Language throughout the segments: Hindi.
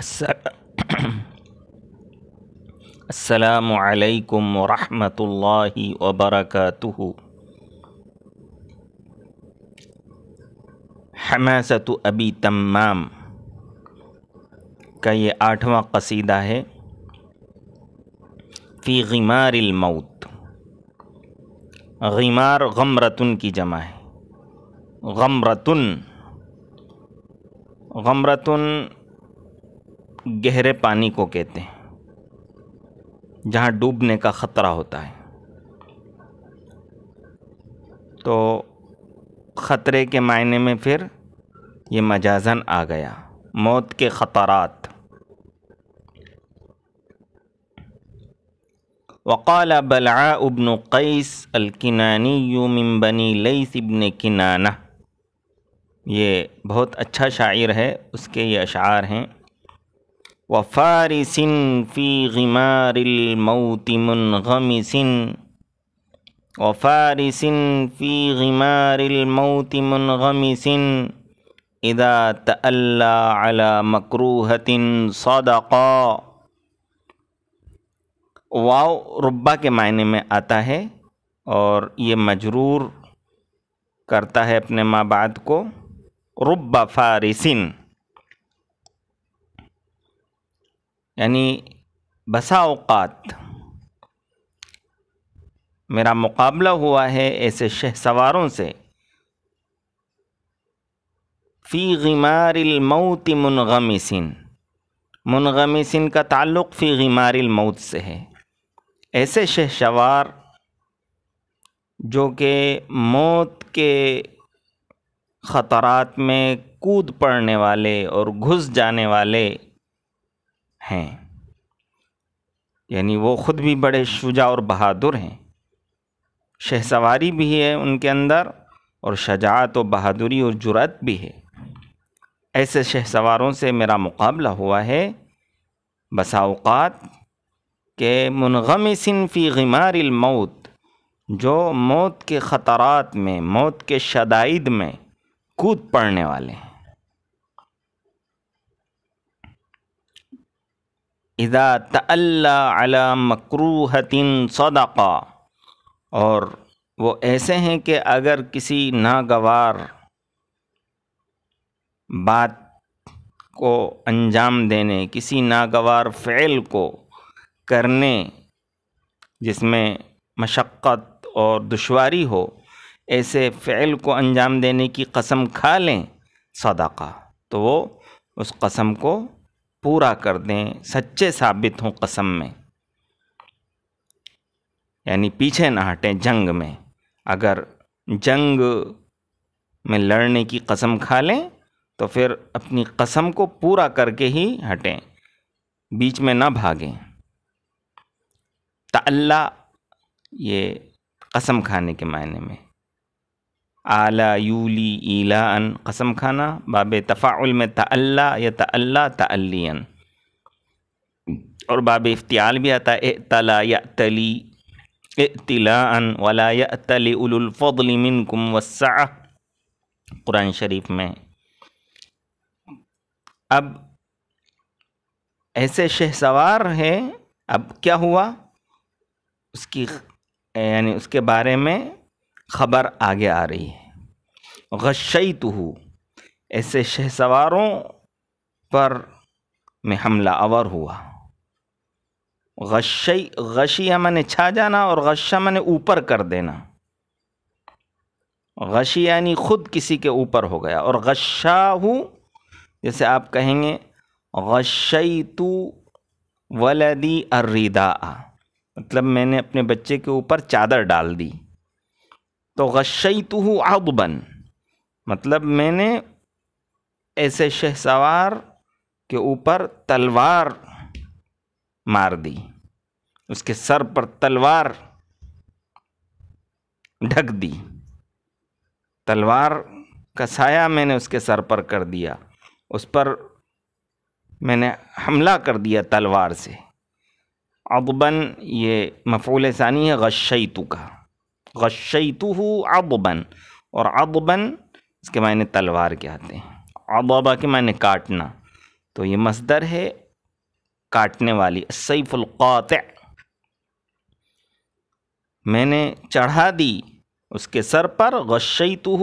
असलकम वरहमल वबरक हमासत अबी तमाम का ये आठवां कसीदा है फ़ी गमारमौत गमार गमरतन की जमा है गमरतन गमरतन गहरे पानी को कहते हैं जहाँ डूबने का ख़तरा होता है तो ख़तरे के मायने में फिर ये मजाजन आ गया मौत के ख़तरात वक़ाल बला इबन कैस अलकिनानी यूमिन बनी लईस इबन किनाना ये बहुत अच्छा शायर है उसके ये अशार हैं وفارس في غمار الموت منغمس وفارس في غمار الموت منغمس إذا تألى على مكروهة صدقا واو ربا کے معنی میں آتا ہے اور یہ مجرور کرتا ہے اپنے माँ بعد کو رب फारिसिन यानी बसा अवकात मेरा मुकाबला हुआ है ऐसे शह सवारों से फ़ी गमारमौत मुनगम सिन का ताल्लुक़ फ़ी मौत से है ऐसे शह सवार जो कि मौत के ख़तरात में कूद पड़ने वाले और घुस जाने वाले हैं यानी वो ख़ुद भी बड़े शुजा और बहादुर हैं शहसवारी भी है उनके अंदर और शजात और बहादुरी और जुरात भी है ऐसे शहसवारों से मेरा मुकाबला हुआ है बसाओक़ात के मुनगमसिन फ़ी मौत जो मौत के ख़तरात में मौत के शदाइद में कूद पड़ने वाले हैं इदा तल्ला मकरूहतिन सदका और वो ऐसे हैं कि अगर किसी नागवार बात को अंजाम देने किसी नागवार फ़ैल को करने जिसमें मशक्क़त और दुशारी हो ऐसे फ़ैल को अंजाम देने की कसम खा लें सदाका तो वो उस कसम को पूरा कर दें सच्चे साबित हों कसम में यानी पीछे ना हटें जंग में अगर जंग में लड़ने की कसम खा लें तो फिर अपनी कसम को पूरा करके ही हटें बीच में ना भागें तल्ला ये कसम खाने के मायने में على يولي ایلان قسم كان باب تفاعل میں تألا یا تعلیٰ اور باب افتعال بھی آتا ہے اعتلا يأتلي اعتلاء ولا يأتلي اولو الفضل منكم والسعة قرآن شریف میں اب ایسے شہ سوار ہے اب کیا ہوا اس کی یعنی اس کے بارے میں खबर आगे आ रही है गशई हूँ ऐसे शहसवारों पर मैं हमला अवर हुआ गशई गशी मैंने छा जाना और गशा मैंने ऊपर कर देना गशी यानी ख़ुद किसी के ऊपर हो गया और गशा जैसे आप कहेंगे गशई तो वलदी अर्रिदा मतलब मैंने अपने बच्चे के ऊपर चादर डाल दी तो गशई तो आदबन मतलब मैंने ऐसे शहसवार के ऊपर तलवार मार दी उसके सर पर तलवार ढक दी तलवार का साया मैंने उसके सर पर कर दिया उस पर मैंने हमला कर दिया तलवार से अबन ये मफूल सानी है गशई का गशैतु अदबन और अदबन इसके मायने तलवार के आते हैं अदबा के मायने काटना तो ये मजदर है काटने वाली सैफ़ुल्क़ात मैंने चढ़ा दी उसके सर पर गशैतु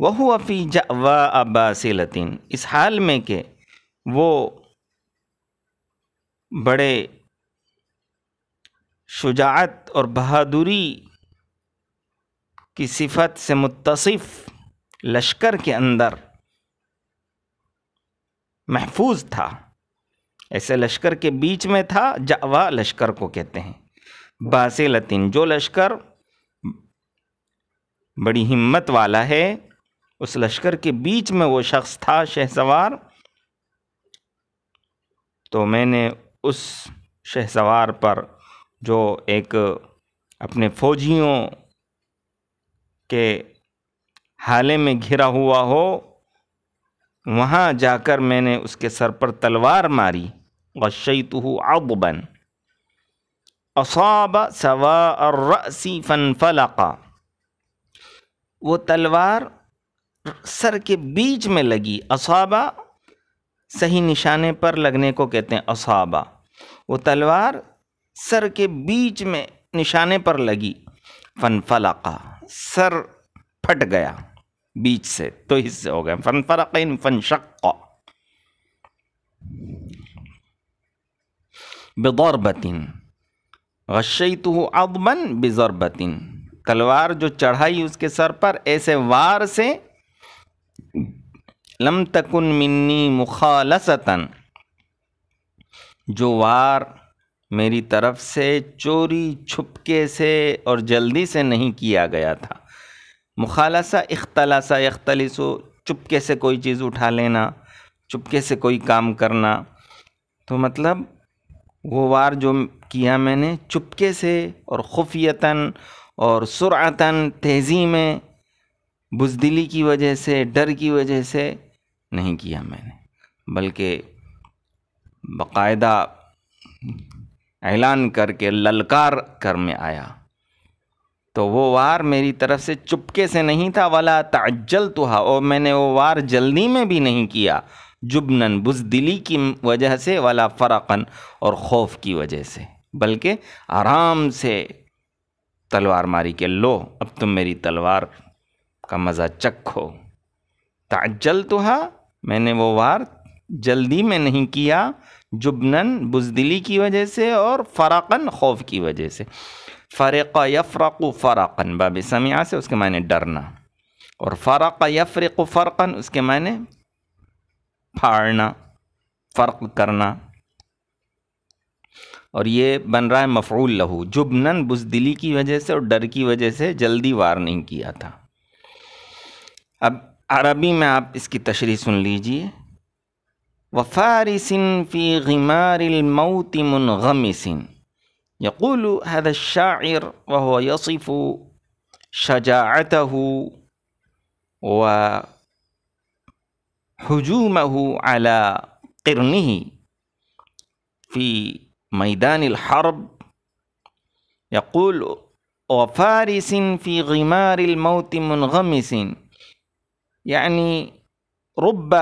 वह अफ़ी जवा लतीन इस हाल में के वो बड़े शुजात और बहादुरी की सिफत से मुतसिफ़ लश्कर के अंदर महफूज था ऐसे लश्कर के बीच में था जावा लश्कर को कहते हैं बास लतीन जो लश्कर बड़ी हिम्मत वाला है उस लश्कर के बीच में वो शख्स था शहसवार तो मैंने उस शहसवार पर जो एक अपने फौजियों के हाले में घिरा हुआ हो वहाँ जाकर मैंने उसके सर पर तलवार मारी अब अबन असाब सवा रसी फलाका वो तलवार सर के बीच में लगी असाबा सही निशाने पर लगने को कहते हैं असाबा वो तलवार सर के बीच में निशाने पर लगी फन फलाका सर फट गया बीच से तो हिस्से हो गए फन इन फन शक्का बेदौरबतिन गशई तो अदबन बेजौरबतिन तलवार जो चढ़ाई उसके सर पर ऐसे वार से लम तकुन मिन्नी मुखालसतन जो वार मेरी तरफ से चोरी छुपके से और जल्दी से नहीं किया गया था मुखालसा इख्तलासा यख्तलिसो चुपके से कोई चीज़ उठा लेना चुपके से कोई काम करना तो मतलब वो वार जो किया मैंने चुपके से और खुफियतन और सुरता तेज़ी में बुजदिली की वजह से डर की वजह से नहीं किया मैंने बल्कि बाकायदा ऐलान करके ललकार कर में आया तो वो वार मेरी तरफ से चुपके से नहीं था वाला तजल तो हा और मैंने वो वार जल्दी में भी नहीं किया जुबनन बुजदिली की वजह से वाला फ़रकन और खौफ की वजह से बल्कि आराम से तलवार मारी के लो अब तुम मेरी तलवार का मज़ा चखो तजल तो हा मैंने वो वार जल्दी में नहीं किया जुबनन बुजदिली की वजह से और फ़राकन खौफ की वजह से फ़रक़ यफ़रक फ़राकन बाब समिया से उसके मायने डरना और फ़रक़ यफ़रक फ़रकन उसके मायने फाड़ना फ़र्क करना और ये बन रहा है मफरूल लहू जुबनन बुजदिली की वजह से और डर की वजह से जल्दी वार नहीं किया था अब अरबी में आप इसकी तशरी सुन लीजिए وفارس في غمار الموت منغمس يقول هذا الشاعر وهو يصف شجاعته وهجومه على قرنه في ميدان الحرب يقول وفارس في غمار الموت منغمس يعني رب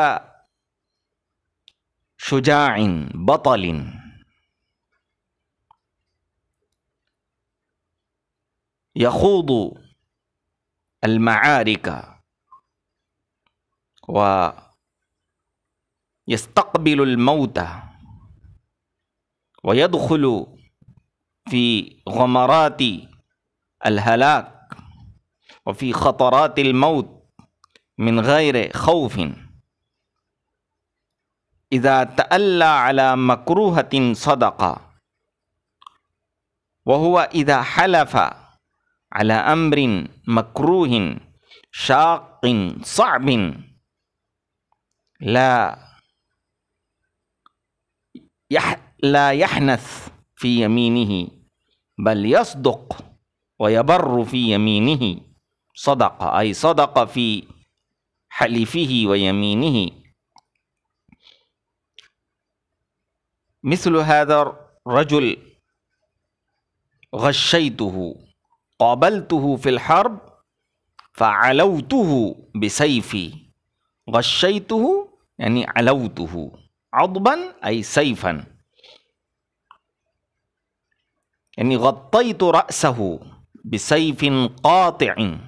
شجاع بطل يخوض المعارك ويستقبل الموت ويدخل في غمرات الهلاك وفي خطرات الموت من غير خوف إذا تألى على مكروهة صدقة وهو إذا حلف على أمر مكروه شاق صعب لا يح لا يحنث في يمينه بل يصدق ويبر في يمينه صدق أي صدق في حلفه ويمينه مثل هذا الرجل غشيته قابلته في الحرب فعلوته بسيفي غشيته يعني علوته عضبا أي سيفا يعني غطيت رأسه بسيف قاطع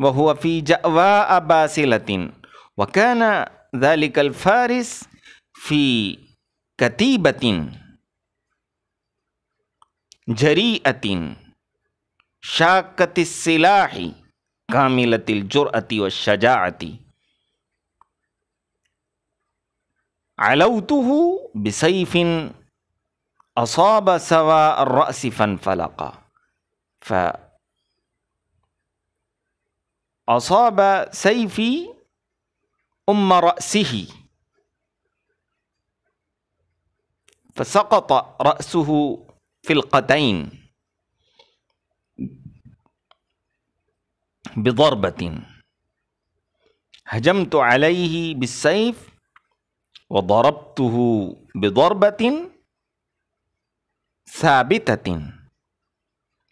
وهو في جأواء باسلة وكان ذلك الفارس في كتيبة جريئة شاكة السلاح كاملة الجرأة والشجاعة علوته بسيف أصاب سواء الرأس فانفلق ف أصاب سيفي أم رأسه فسقط رأسه في القتين بضربة هجمت عليه بالسيف وضربته بضربة ثابتة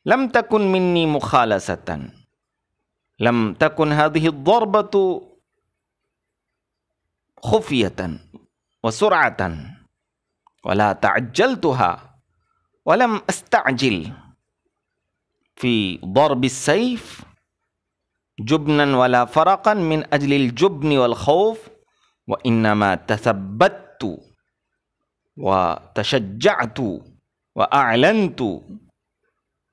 لم تكن مني مخالسة لم تكن هذه الضربة خفية وسرعة ولا تعجلتها ولم أستعجل في ضرب السيف جبنا ولا فرقا من أجل الجبن والخوف وإنما تثبت وتشجعت وأعلنت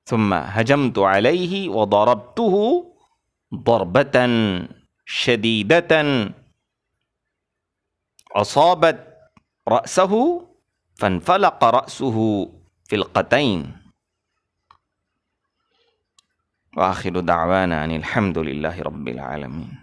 ثم هجمت عليه وضربته ضربة شديدة أصابت رأسه فانفلق رأسه في القتين وآخر دعوانا أن الحمد لله رب العالمين